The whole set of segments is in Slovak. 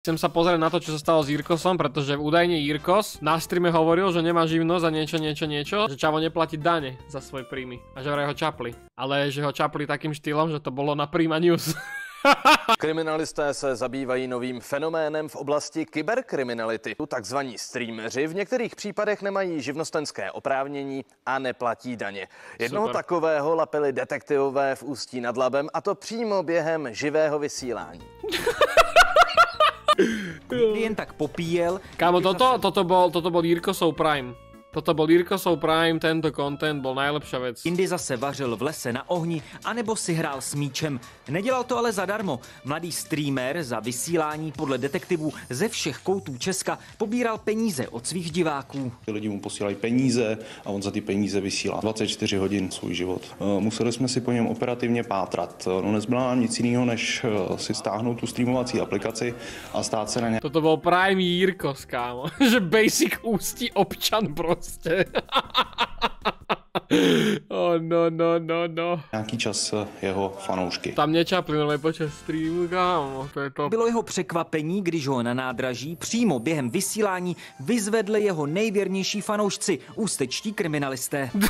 Chcem sa pozrieť na to, čo sa stalo s Jirkosom, pretože údajne Jirkos na streame hovoril, že nemá živnosť a niečo, niečo, niečo, že Čavo neplatí dane za svoje príjmy a že vraj ho čapli. Ale že ho čapli takým štýlom, že to bolo na Prima News. Kriminalisté se zabývají novým fenoménem v oblasti kyberkriminality. Takzvaní streameři v některých případech nemají živnostenské oprávnění a neplatí daně. Jednoho Super. takového lapili detektivové v Ústí nad Labem a to přímo během živého vysílání. Jen tak popíjel. Kámo, toto, toto bol, toto bol Jirkosov Prime. Toto bol Jirkosov Prime, tento content bol najlepšia vec. Indy zase vařil v lese na ohni, anebo si hrál s míčem. Nedělal to ale zadarmo. Mladý streamer za vysílání podle detektivů ze všech koutů Česka pobíral peníze od svých diváků. Lidi mu posílají peníze a on za ty peníze vysílá 24 hodin svůj život. Eh, museli jsme si po něm operativně pátrat. Eh, no nezbyla nám nic jiného, než eh, si stáhnout tu streamovací aplikaci a stát se na ně. Toto bol Prime Jirkos, kámo. Že basic ústí občan, bro proste. oh, no, no, no, no. Nějaký čas eh, jeho fanoušky. Tam mě čaplinové počas streamu, kámo, to je to. Bylo jeho překvapení, když ho na nádraží přímo během vysílání vyzvedli jeho nejvěrnější fanoušci, ústečtí kriminalisté.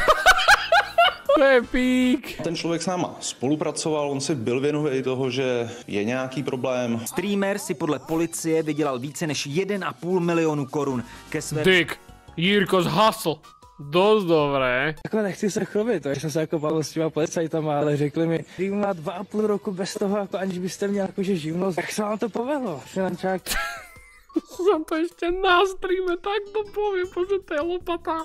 To je pík. Ten člověk s náma spolupracoval, on si byl věnový toho, že je nějaký problém. Streamer si podle policie vydělal více než 1,5 milionu korun. Ke své... Dick. Jirko Hustle. Dosť dobré. Ako nechci se chovit, takže som sa ako bavil s týma plecajtama, ale řekli mi, že má dva a půl roku bez toho, ako aniž by ste měl akože živnosť, tak sa vám to povedlo, finančák. Som to ešte na streame tak to poviem, pože to je lopata.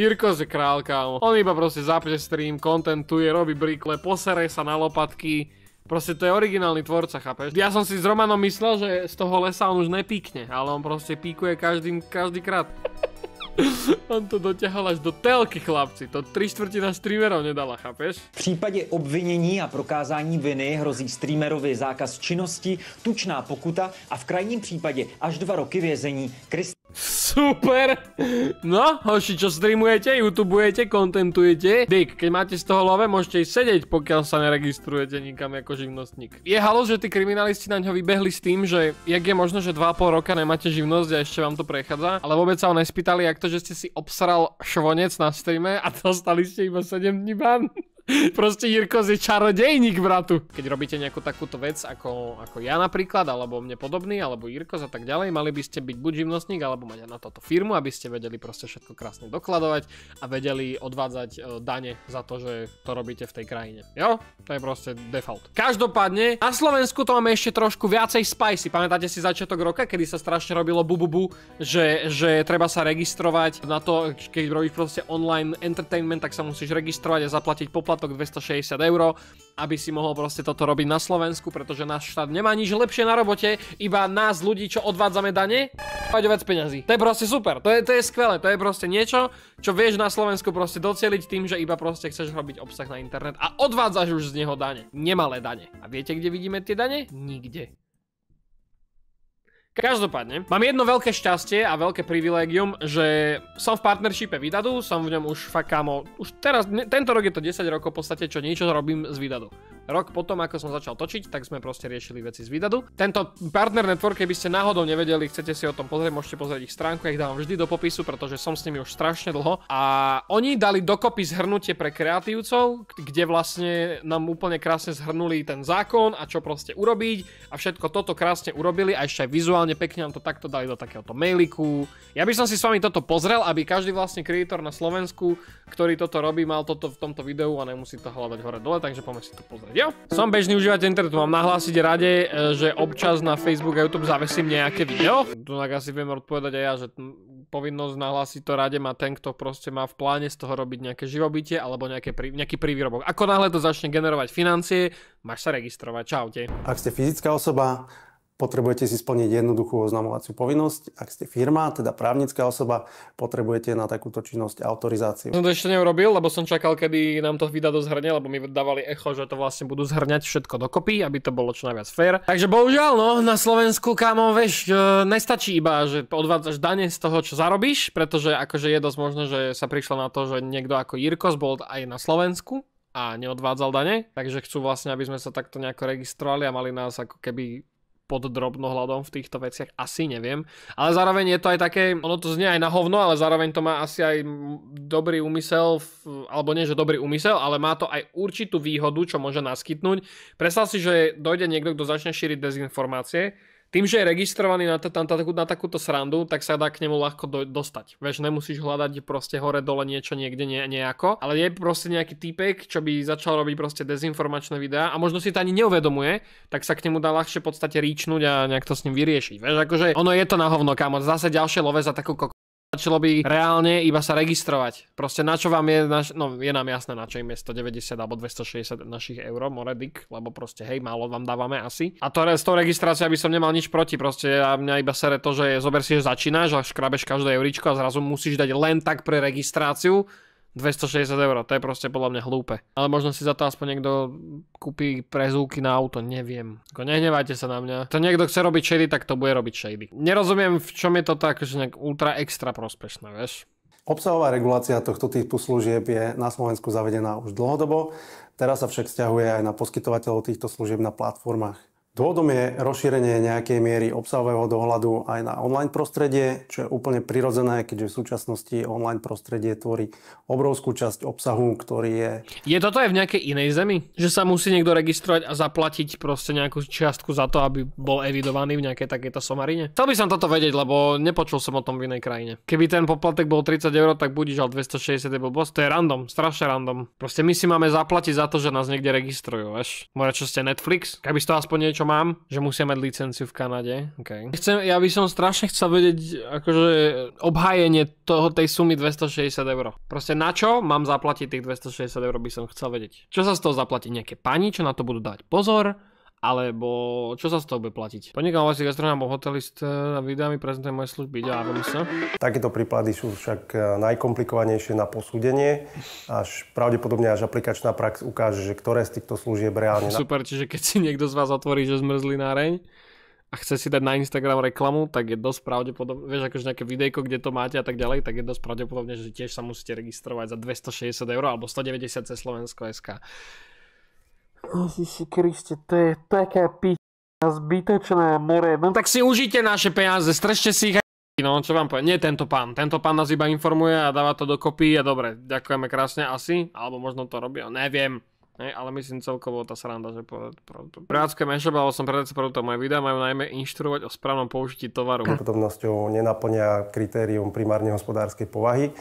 Jirko je král, kámo. On iba proste zapne stream, kontentuje, robí brikle, posere sa na lopatky. Proste to je originálny tvorca, chápeš? Ja som si s Romanom myslel, že z toho lesa on už nepíkne, ale on proste píkuje každý, každý krát. On to doťahal až do telky, chlapci. To tri čtvrtina streamerov nedala, chápeš? V případě obvinění a prokázání viny hrozí streamerovi zákaz činnosti, tučná pokuta a v krajním případě až dva roky vězení. Krist Super! No, hoši, čo streamujete, youtubujete, kontentujete? Dick, keď máte z toho love, môžete ísť sedieť, pokiaľ sa neregistrujete nikam ako živnostník. Je halo, že tí kriminalisti na ňo vybehli s tým, že jak je možno, že 2,5 roka nemáte živnosť a ešte vám to prechádza, ale vôbec sa ho nespýtali, jak to, že ste si obsral švonec na streame a dostali ste iba 7 dní ban. Proste Jirko je čarodejník, bratu. Keď robíte nejakú takúto vec ako, ako ja napríklad, alebo mne podobný, alebo Jirko a tak ďalej, mali by ste byť buď živnostník, alebo mať na toto firmu, aby ste vedeli proste všetko krásne dokladovať a vedeli odvádzať e, dane za to, že to robíte v tej krajine. Jo? To je proste default. Každopádne, na Slovensku to máme ešte trošku viacej spicy. Pamätáte si začiatok roka, kedy sa strašne robilo bububu, že, že treba sa registrovať na to, keď robíš proste online entertainment, tak sa musíš registrovať a zaplatiť poplatky poplatok 260 eur, aby si mohol proste toto robiť na Slovensku, pretože náš štát nemá nič lepšie na robote, iba nás ľudí, čo odvádzame dane, mať vec peňazí. To je proste super, to je, to je skvelé, to je proste niečo, čo vieš na Slovensku proste docieliť tým, že iba proste chceš robiť obsah na internet a odvádzaš už z neho dane, nemalé dane. A viete, kde vidíme tie dane? Nikde. Každopádne, mám jedno veľké šťastie a veľké privilégium, že som v partnershipe Vidadu, som v ňom už fakt kámo, už teraz, ne, tento rok je to 10 rokov v podstate, čo niečo robím z Vidadu rok potom, ako som začal točiť, tak sme proste riešili veci z výdadu. Tento partner network, keby ste náhodou nevedeli, chcete si o tom pozrieť, môžete pozrieť ich stránku, ja ich dávam vždy do popisu, pretože som s nimi už strašne dlho. A oni dali dokopy zhrnutie pre kreatívcov, kde vlastne nám úplne krásne zhrnuli ten zákon a čo proste urobiť a všetko toto krásne urobili a ešte aj vizuálne pekne nám to takto dali do takéhoto mailiku. Ja by som si s vami toto pozrel, aby každý vlastne kreator na Slovensku, ktorý toto robí, mal toto v tomto videu a nemusí to hľadať hore dole, takže poďme si to pozrieť. Jo. Som bežný užívateľ internetu, mám nahlásiť rade, e, že občas na Facebook a YouTube zavesím nejaké video. Tu tak asi viem odpovedať aj ja, že povinnosť nahlásiť to rade má ten, kto proste má v pláne z toho robiť nejaké živobytie alebo nejaké nejaký prívyrobok. Ako náhle to začne generovať financie, máš sa registrovať. Čaute. Ak ste fyzická osoba, potrebujete si splniť jednoduchú oznamovaciu povinnosť. Ak ste firma, teda právnická osoba, potrebujete na takúto činnosť autorizáciu. Som to ešte neurobil, lebo som čakal, kedy nám to vydá do zhrne, lebo mi dávali echo, že to vlastne budú zhrňať všetko dokopy, aby to bolo čo najviac fér. Takže bohužiaľ, no, na Slovensku, kámo, vieš, e, nestačí iba, že odvádzaš dane z toho, čo zarobíš, pretože akože je dosť možné, že sa prišlo na to, že niekto ako Jirkos bol aj na Slovensku, a neodvádzal dane, takže chcú vlastne, aby sme sa takto nejako registrovali a mali nás ako keby pod drobnohľadom v týchto veciach? Asi neviem. Ale zároveň je to aj také, ono to znie aj na hovno, ale zároveň to má asi aj dobrý úmysel, alebo nie, že dobrý úmysel, ale má to aj určitú výhodu, čo môže naskytnúť. Predstav si, že dojde niekto, kto začne šíriť dezinformácie, tým, že je registrovaný na, t- na, takú, na takúto srandu, tak sa dá k nemu ľahko do- dostať. Vieš, nemusíš hľadať proste hore-dole niečo niekde ne- nejako, ale je proste nejaký typek, čo by začal robiť proste dezinformačné videá a možno si to ani neuvedomuje, tak sa k nemu dá ľahšie v podstate ríčnuť a nejak to s ním vyriešiť. Vieš, akože ono je to na hovno, kámo, zase ďalšie love za takú kok- stačilo by reálne iba sa registrovať. Proste na čo vám je, naš... no je nám jasné, na čo im je 190 alebo 260 našich eur, moredik, lebo proste hej, málo vám dávame asi. A to s tou registráciou by som nemal nič proti, proste a mňa iba sere to, že zober si, že začínaš a škrabeš každé euričko a zrazu musíš dať len tak pre registráciu 260 eur, to je proste podľa mňa hlúpe. Ale možno si za to aspoň niekto kúpi prezúky na auto, neviem. Ako nehnevajte sa na mňa. To niekto chce robiť shady, tak to bude robiť shady. Nerozumiem, v čom je to tak, že nejak ultra extra prospešné, vieš. Obsahová regulácia tohto typu služieb je na Slovensku zavedená už dlhodobo, teraz sa však vzťahuje aj na poskytovateľov týchto služieb na platformách. Dôvodom je rozšírenie nejakej miery obsahového dohľadu aj na online prostredie, čo je úplne prirodzené, keďže v súčasnosti online prostredie tvorí obrovskú časť obsahu, ktorý je... Je toto aj v nejakej inej zemi? Že sa musí niekto registrovať a zaplatiť proste nejakú čiastku za to, aby bol evidovaný v nejakej takejto somarine? Chcel by som toto vedieť, lebo nepočul som o tom v inej krajine. Keby ten poplatek bol 30 eur, tak budíš ale 260 eur. To je random, strašne random. Proste my si máme zaplatiť za to, že nás niekde registrujú, vieš. Moja čo ste Netflix, keby to aspoň niečo čo mám, že musia mať licenciu v Kanade. Okay. Chcem, ja by som strašne chcel vedieť akože obhájenie toho, tej sumy 260 eur. Proste na čo mám zaplatiť tých 260 eur by som chcel vedieť. Čo sa z toho zaplatí? Nejaké pani, čo na to budú dať pozor? alebo čo sa z toho bude platiť? Podnikám vlastne gastronóm alebo hotelist e, a vydá mi prezentuje moje služby, ďakujem sa. Takéto prípady sú však e, najkomplikovanejšie na posúdenie, až pravdepodobne až aplikačná prax ukáže, že ktoré z týchto služieb reálne... Super, čiže keď si niekto z vás otvorí, že zmrzli na reň a chce si dať na Instagram reklamu, tak je dosť pravdepodobne, vieš, akože nejaké videjko, kde to máte a tak ďalej, tak je dosť pravdepodobne, že tiež sa musíte registrovať za 260 eur alebo 190 cez Slovensko.sk. Ježiši Kriste, to je taká piť zbytočná more. No tak si užite naše peniaze, strešte si ich No, čo vám povedať? nie tento pán. Tento pán nás iba informuje a dáva to dokopy a dobre, ďakujeme krásne asi, alebo možno to robil, neviem. Ne, ale myslím celkovo tá sranda, že povedať pravdu. Prevádzkujem e alebo som predajca produktov. Moje videa, majú najmä inštruovať o správnom použití tovaru. Podobnosťou nenaplňa kritérium primárne hospodárskej povahy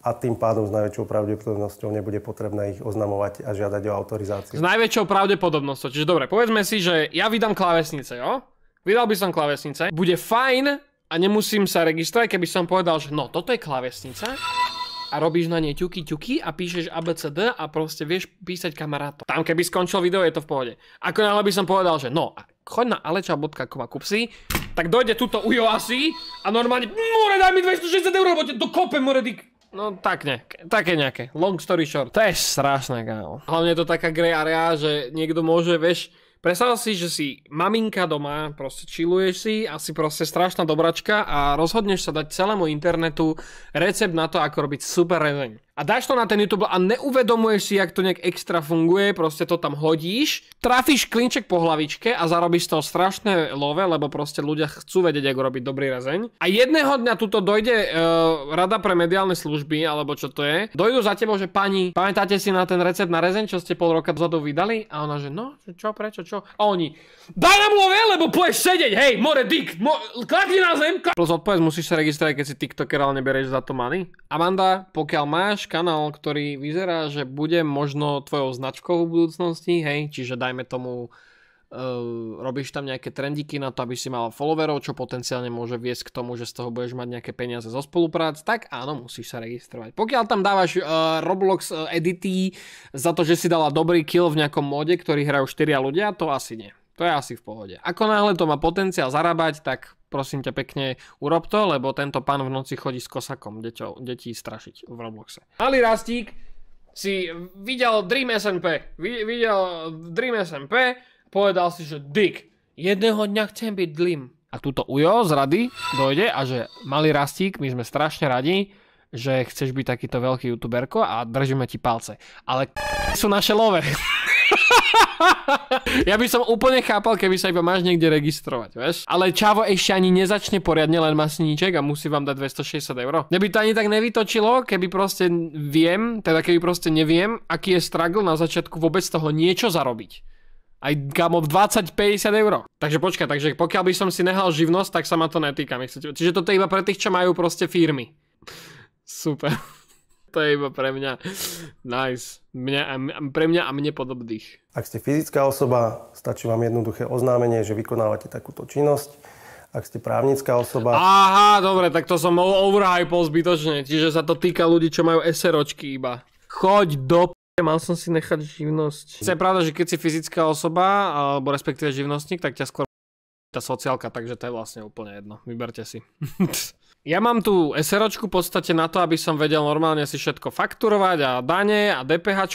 a tým pádom s najväčšou pravdepodobnosťou nebude potrebné ich oznamovať a žiadať o autorizáciu. S najväčšou pravdepodobnosťou. Čiže dobre, povedzme si, že ja vydám klávesnice, jo? Vydal by som klávesnice. Bude fajn a nemusím sa registrovať, keby som povedal, že no, toto je klávesnica a robíš na nej ťuky ťuky a píšeš ABCD a proste vieš písať kamarátom. Tam keby skončil video, je to v pohode. Ako náhle by som povedal, že no, choď na aleča.com a kúp si, tak dojde tuto ujo asi a normálne, more, daj mi 260 eur, lebo te dokopem, more, dik. No tak nejaké, také nejaké. Long story short. To je strašné, kámo. Hlavne je to taká grey area, že niekto môže, vieš, predstav si, že si maminka doma, proste chilluješ si a si proste strašná dobračka a rozhodneš sa dať celému internetu recept na to, ako robiť super rezeň a dáš to na ten YouTube a neuvedomuješ si, jak to nejak extra funguje, proste to tam hodíš, trafíš klinček po hlavičke a zarobíš z toho strašné love, lebo proste ľudia chcú vedieť, ako robiť dobrý rezeň. A jedného dňa tuto dojde uh, rada pre mediálne služby, alebo čo to je, dojdu za tebou, že pani, pamätáte si na ten recept na rezeň, čo ste pol roka dozadu vydali? A ona, že no, čo, prečo, čo? A oni, daj nám love, lebo pôjdeš sedieť, hej, more dick, mo klakni na zem. Kla Plus odpovedz, musíš sa registrovať, keď si TikToker, ale nebereš za to money. Amanda, pokiaľ máš kanál, ktorý vyzerá, že bude možno tvojou značkou v budúcnosti, hej, čiže dajme tomu Uh, robíš tam nejaké trendiky na to, aby si mal followerov, čo potenciálne môže viesť k tomu, že z toho budeš mať nejaké peniaze zo spoluprác, tak áno, musíš sa registrovať. Pokiaľ tam dávaš uh, Roblox uh, edity za to, že si dala dobrý kill v nejakom mode, ktorý hrajú 4 ľudia, to asi nie. To je asi v pohode. Ako náhle to má potenciál zarábať, tak prosím ťa pekne, urob to, lebo tento pán v noci chodí s kosakom detí strašiť v Robloxe. Malý rastík si videl Dream SMP, videl Dream SMP, povedal si, že Dick, jedného dňa chcem byť dlim. A túto ujo z rady dojde a že malý rastík, my sme strašne radi, že chceš byť takýto veľký youtuberko a držíme ti palce. Ale k... sú naše love. ja by som úplne chápal, keby sa iba máš niekde registrovať, vieš? Ale Čavo ešte ani nezačne poriadne, len má a musí vám dať 260 eur. Neby to ani tak nevytočilo, keby proste viem, teda keby proste neviem, aký je struggle na začiatku vôbec toho niečo zarobiť. Aj kamo 20-50 eur. Takže počkaj, takže pokiaľ by som si nehal živnosť, tak sa ma to netýka. Čiže toto je iba pre tých, čo majú proste firmy. Super. To je iba pre mňa. Nice. Mňa, pre mňa a mne podobných. Ak ste fyzická osoba, stačí vám jednoduché oznámenie, že vykonávate takúto činnosť ak ste právnická osoba. Aha, dobre, tak to som overhypol zbytočne, čiže sa to týka ľudí, čo majú SROčky iba. Choď do p... mal som si nechať živnosť. Je pravda, že keď si fyzická osoba, alebo respektíve živnostník, tak ťa skôr tá sociálka, takže to je vlastne úplne jedno. Vyberte si. ja mám tu SROčku v podstate na to, aby som vedel normálne si všetko fakturovať a dane a DPH e,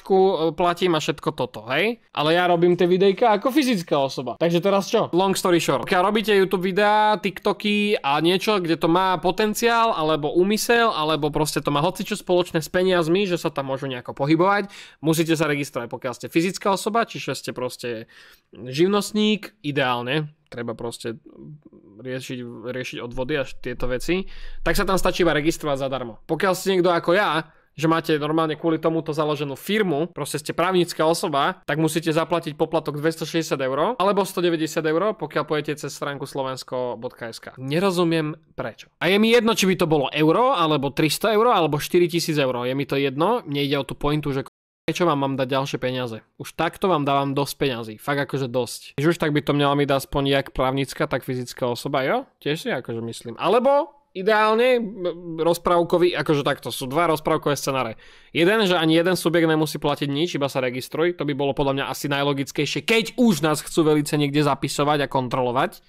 platím a všetko toto, hej? Ale ja robím tie videjka ako fyzická osoba. Takže teraz čo? Long story short. Pokiaľ robíte YouTube videá, TikToky a niečo, kde to má potenciál alebo úmysel, alebo proste to má hocičo spoločné s peniazmi, že sa tam môžu nejako pohybovať, musíte sa registrovať, pokiaľ ste fyzická osoba, čiže ste proste živnostník, ideálne, treba proste mm, riešiť, riešiť odvody a tieto veci, tak sa tam stačí iba registrovať zadarmo. Pokiaľ ste niekto ako ja, že máte normálne kvôli tomuto založenú firmu, proste ste právnická osoba, tak musíte zaplatiť poplatok 260 eur alebo 190 eur, pokiaľ pojete cez stránku slovensko.sk. Nerozumiem prečo. A je mi jedno, či by to bolo euro, alebo 300 eur, alebo 4000 eur. Je mi to jedno, mne ide o tú pointu, že prečo vám mám dať ďalšie peniaze? Už takto vám dávam dosť peňazí, fakt akože dosť. Keď už tak by to mala mi dať aspoň jak právnická, tak fyzická osoba, jo? Tiež si akože myslím. Alebo ideálne rozprávkový, akože takto, sú dva rozprávkové scenáre. Jeden, že ani jeden subjekt nemusí platiť nič, iba sa registruj, to by bolo podľa mňa asi najlogickejšie, keď už nás chcú velice niekde zapisovať a kontrolovať.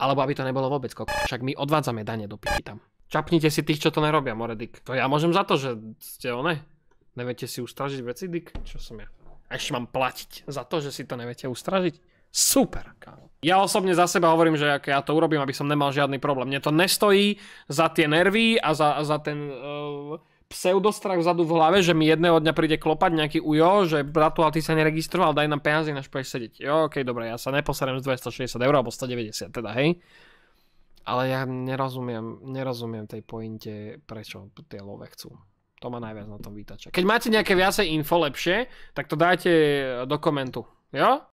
Alebo aby to nebolo vôbec koko. Však my odvádzame dane do tam. Čapnite si tých, čo to nerobia, Moredik. To ja môžem za to, že ste one. Neviete si ustražiť veci, Dick? Čo som ja? A ešte mám platiť za to, že si to neviete ustražiť? Super, kámo. Ja osobne za seba hovorím, že ak ja to urobím, aby som nemal žiadny problém. Mne to nestojí za tie nervy a za, za ten uh, pseudostrach vzadu v hlave, že mi jedného dňa príde klopať nejaký ujo, že bratu, ale ty sa neregistroval, daj nám peniazy, než pôjdeš sedieť. Jo, okej, okay, dobre, ja sa neposerem z 260 eur alebo 190, teda, hej. Ale ja nerozumiem, nerozumiem tej pointe, prečo tie love chcú. To ma najviac na tom vytača. Keď máte nejaké viacej info lepšie, tak to dajte do komentu. Jo?